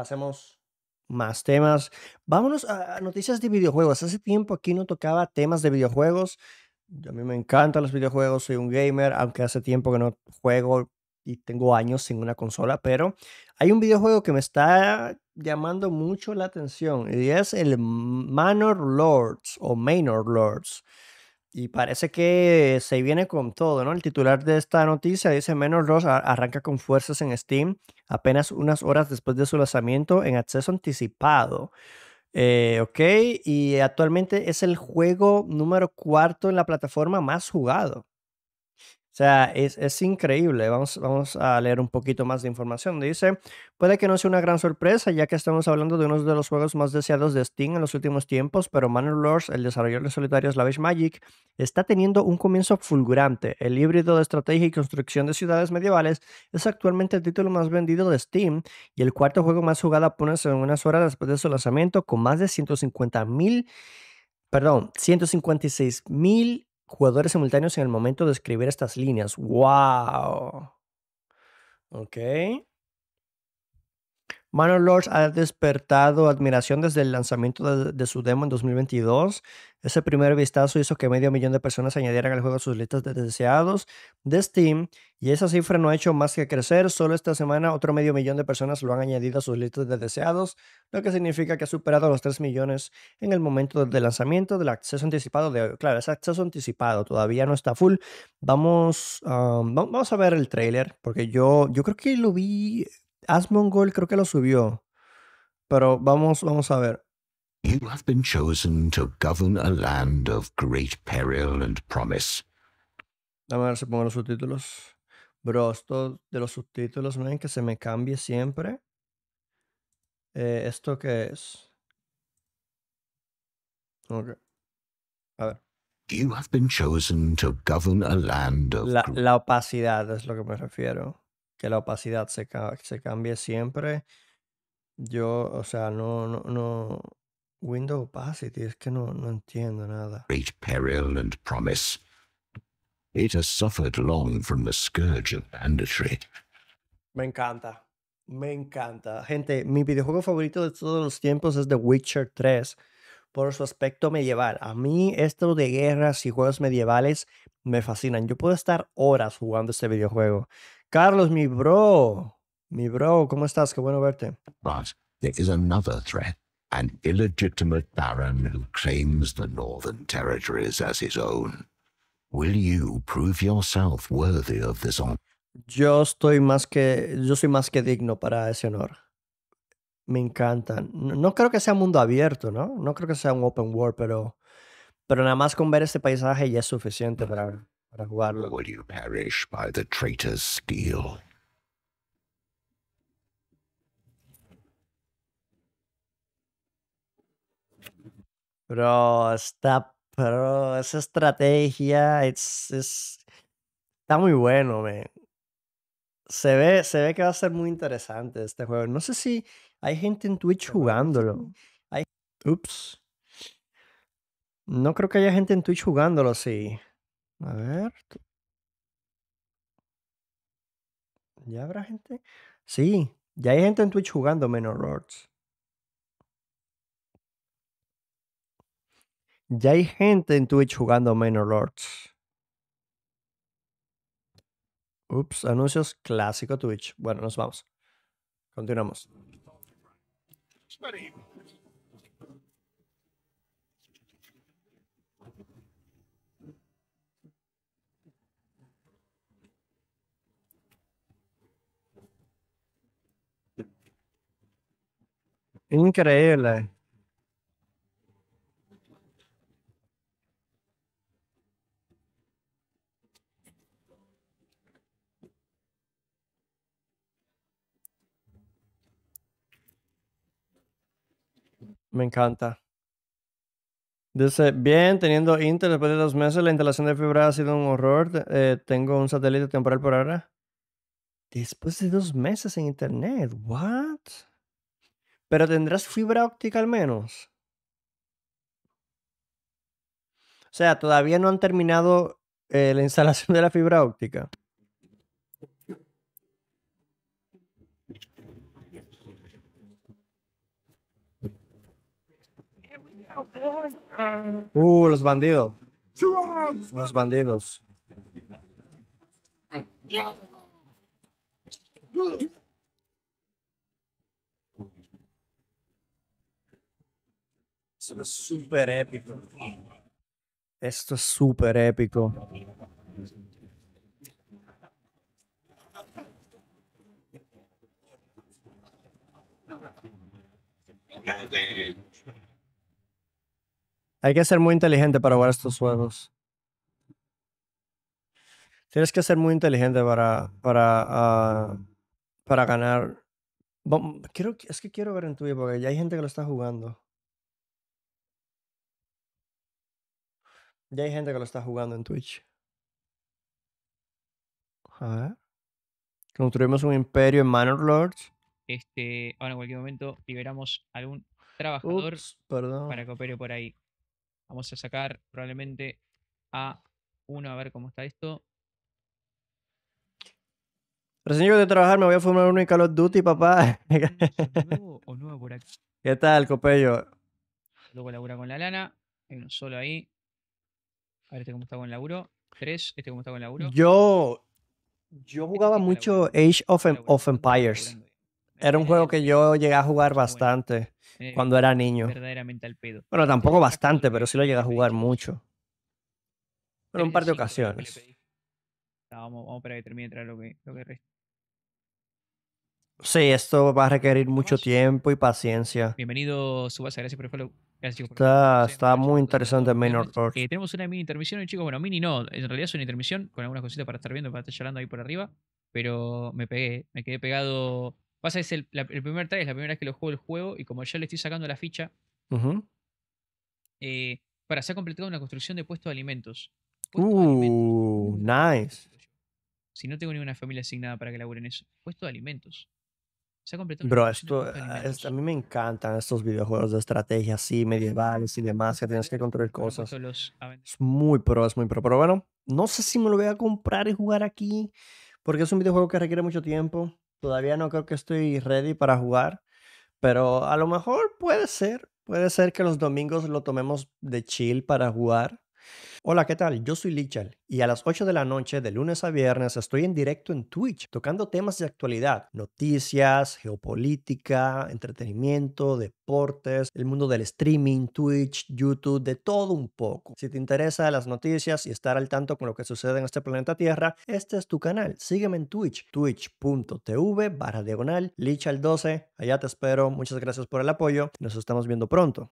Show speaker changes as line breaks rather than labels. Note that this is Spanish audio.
Hacemos más temas. Vámonos a noticias de videojuegos. Hace tiempo aquí no tocaba temas de videojuegos. a mí me encantan los videojuegos, soy un gamer, aunque hace tiempo que no juego y tengo años sin una consola, pero hay un videojuego que me está llamando mucho la atención y es el Manor Lords o Manor Lords. Y parece que se viene con todo, ¿no? El titular de esta noticia dice menos. Ross arranca con fuerzas en Steam apenas unas horas después de su lanzamiento en acceso anticipado. Eh, ok, y actualmente es el juego número cuarto en la plataforma más jugado. O sea, es, increíble. Vamos, vamos a leer un poquito más de información. Dice, puede que no sea una gran sorpresa, ya que estamos hablando de uno de los juegos más deseados de Steam en los últimos tiempos, pero Manor Lords, el desarrollador de la Lavish Magic, está teniendo un comienzo fulgurante. El híbrido de estrategia y construcción de ciudades medievales es actualmente el título más vendido de Steam y el cuarto juego más jugado pone en unas horas después de su lanzamiento, con más de 150 mil, perdón, 156 mil jugadores simultáneos en el momento de escribir estas líneas. ¡Wow! Ok. Manor Lords ha despertado admiración desde el lanzamiento de, su demo en 2022. Ese primer vistazo hizo que medio millón de personas añadieran al juego a sus listas de deseados de Steam y esa cifra no ha hecho más que crecer. Solo esta semana otro medio millón de personas lo han añadido a sus listas de deseados, lo que significa que ha superado los 3 millones en el momento del lanzamiento del acceso anticipado de hoy. Claro, ese acceso anticipado, todavía no está full. Vamos, ah, vamos a ver el trailer porque yo, yo creo que lo vi Asmongold creo que lo subió. Pero vamos, vamos a ver.
You have been
a ver si pongo los subtítulos. Bro, esto de los subtítulos, ven que se me cambie siempre. Eh, ¿Esto qué es? Okay.
A ver. La,
la opacidad es lo que me refiero que la opacidad se, se cambie siempre. Yo, o sea, no, no, no. window Opacity, es que no, no entiendo nada. Me encanta. Me encanta. Gente, mi videojuego favorito de todos los tiempos es The Witcher 3 por su aspecto medieval. A mí esto de guerras y juegos medievales me fascinan. Yo puedo estar horas jugando este videojuego. Carlos, mi bro. Mi bro, ¿cómo estás? Qué bueno verte.
But there is another threat. An illegitimate baron who claims the Northern Territories as his own. Will you prove yourself worthy of this honor?
Yo estoy más que yo soy más que digno para ese honor. Me encantan. No, creo que sea mundo abierto, ¿no? No creo que sea un open world, pero pero nada más con ver este paisaje ya es suficiente para para jugarlo. Bro, esta, esa estrategia it's, está muy bueno, man. Se ve, se ve que va a ser muy interesante este juego. No sé si hay gente en Twitch jugándolo. Hay... Ups. No creo que haya gente en Twitch jugándolo, sí. A ver. ¿Ya habrá gente? Sí, ya hay gente en Twitch jugando Menor Lords. Ya hay gente en Twitch jugando Menor Lords. Ups, anuncios clásico Twitch. Bueno, nos vamos. Continuamos. Increíble. Me encanta. Dice, bien, teniendo Intel después de dos meses, la instalación de fibra ha sido un horror. Eh, tengo un satélite temporal por ahora. Después de dos meses en internet, what? Pero tendrás fibra óptica al menos. O sea, todavía no han terminado eh, la instalación de la fibra óptica. Uh, los bandidos. Los bandidos. Esto es súper épico. Esto es súper épico. Hay que ser muy inteligente para jugar estos juegos. Tienes que ser muy inteligente para, para, ah, para ganar. Quiero, es que quiero ver en Twitch porque ya hay gente que lo está jugando. Ya hay gente que lo está jugando en Twitch. A ver. Construimos un imperio en Manor Lords.
Este, ahora en cualquier momento liberamos algún trabajador para que por ahí. Vamos a sacar probablemente a uno a ver cómo está esto.
Recién llego de trabajar, me voy a formar uno en Call of Duty, papá. ¿Qué tal, Copello?
Luego labura con la lana. Hay uno solo ahí. A ver, este cómo está con laburo. Tres, este cómo está con laburo.
Yo, yo este jugaba mucho Age of, em-, Empires. Era un juego que yo llegué a jugar bastante eh, cuando era niño. Verdaderamente al pedo. Bueno, este tampoco bastante, pero sí lo llegué a jugar mucho. Pero un par de ocasiones.
vamos, vamos para que termine de lo que, lo que resta.
Sí, esto va a requerir mucho tiempo y paciencia.
Bienvenido, Subasa, gracias por el follow. Gracias, chicos,
está, está muy interesante Menor
eh, tenemos una mini intermisión chicos. Bueno, mini no, en realidad es una intermisión con algunas cositas para estar viendo, para estar charlando ahí por arriba. Pero me pegué, me quedé pegado. Pasa, es el, primer try, es la primera vez que lo juego el juego. Y como ya le estoy sacando la ficha, eh, para se ha completado una construcción de puestos de alimentos.
uh, nice.
Si no tengo ninguna familia asignada para que laburen eso, puesto de alimentos. Se Bro, esto, ah,
a mí me encantan estos videojuegos de estrategia así, medievales y demás, que tienes que construir cosas. Es muy pro, es muy pro. Pero bueno, no sé si me lo voy a comprar y jugar aquí, porque es un videojuego que requiere mucho tiempo. Todavía no creo que estoy ready para jugar, pero a lo mejor puede ser, puede ser que los domingos lo tomemos de chill para jugar Hola, ¿qué tal? Yo soy Lichal y a las 8 de la noche de lunes a viernes estoy en directo en Twitch tocando temas de actualidad, noticias, geopolítica, entretenimiento, deportes, el mundo del streaming, Twitch, YouTube, de todo un poco. Si te interesa las noticias y estar al tanto con lo que sucede en este planeta Tierra, este es tu canal. Sígueme en Twitch, twitch.tv barra diagonal, Lichal12. Allá te espero. Muchas gracias por el apoyo. Nos estamos viendo pronto.